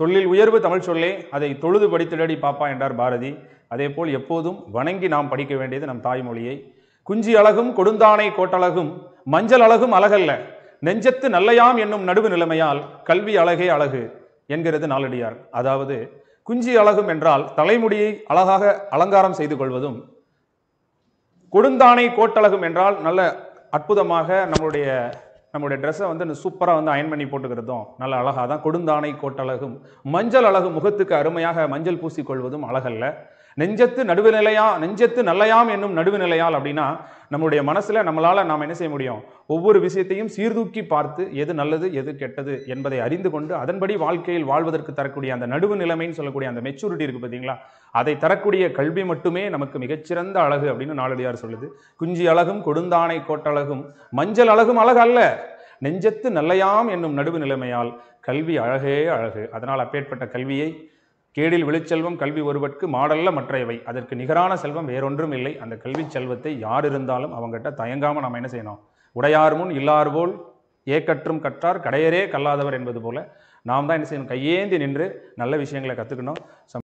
தொழில் உயர்வு தமிழ் சொல்லே அதை தொழுது படித்திடடி பாப்பா என்றார் பாரதி அதேபோல் எப்போதும் வணங்கி நாம் படிக்க வேண்டியது நம் தாய்மொழியை குஞ்சி அழகும் கொடுந்தானை கோட்டழகும் மஞ்சள் அழகும் அழகல்ல நெஞ்சத்து நல்லையாம் என்னும் நடுவு நிலைமையால் கல்வி அழகே அழகு என்கிறது நாளடியார் அதாவது குஞ்சி அழகும் என்றால் தலைமுடியை அழகாக அலங்காரம் செய்து கொள்வதும் கொடுந்தானை கோட்டழகும் என்றால் நல்ல அற்புதமாக நம்மளுடைய நம்முடைய ட்ரெஸ்ஸை வந்து சூப்பராக வந்து அயன் பண்ணி போட்டுக்கிறதும் நல்ல அழகாக தான் கொடுந்தானை கோட்டழகும் மஞ்சள் அழகு முகத்துக்கு அருமையாக மஞ்சள் பூசி கொள்வதும் அழகல்ல நெஞ்சத்து நடுவுநிலையா நெஞ்சத்து நல்லையாம் என்னும் நடுவுநிலையால் அப்படின்னா நம்முடைய மனசுல நம்மளால நாம் என்ன செய்ய முடியும் ஒவ்வொரு விஷயத்தையும் சீர்தூக்கி பார்த்து எது நல்லது எது கெட்டது என்பதை அறிந்து கொண்டு அதன்படி வாழ்க்கையில் வாழ்வதற்கு தரக்கூடிய அந்த நடுவு நிலைமைன்னு சொல்லக்கூடிய அந்த மெச்சூரிட்டி இருக்குது பார்த்தீங்களா அதை தரக்கூடிய கல்வி மட்டுமே நமக்கு மிகச்சிறந்த அழகு அப்படின்னு நாளடியார் சொல்லுது குஞ்சி அழகும் கொடுந்தானை கோட்டழகும் மஞ்சள் அழகும் அழகு அல்ல நெஞ்சத்து நல்லையாம் என்னும் நடுவு நிலைமையால் கல்வி அழகே அழகு அதனால் அப்பேற்பட்ட கல்வியை கேடில் விழுச்செல்வம் கல்வி ஒருவர்க்கு மாடல்ல மற்றையவை அதற்கு நிகரான செல்வம் வேறொன்றும் இல்லை அந்த கல்வி செல்வத்தை யார் இருந்தாலும் அவங்ககிட்ட தயங்காமல் நாம் என்ன செய்யணும் உடையார் முன் இல்லார் போல் ஏக்கற்றும் கற்றார் கடையரே கல்லாதவர் என்பது போல நாம் தான் என்ன செய்யணும் கையேந்தி நின்று நல்ல விஷயங்களை கற்றுக்கணும்